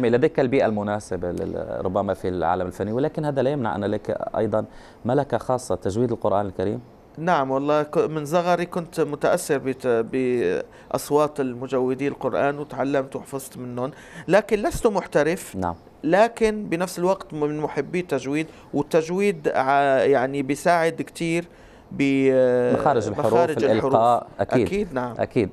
لديك البيئة المناسبة ربما في العالم الفني ولكن هذا لا يمنع أن لك أيضا ملكة خاصة تجويد القرآن الكريم نعم والله من صغري كنت متأثر بأصوات المجودي القرآن وتعلمت وحفظت منهم لكن لست محترف نعم لكن بنفس الوقت من محبي التجويد والتجويد يعني بيساعد كثير بمخارج الحروف, الحروف الإلقاء أكيد, أكيد نعم أكيد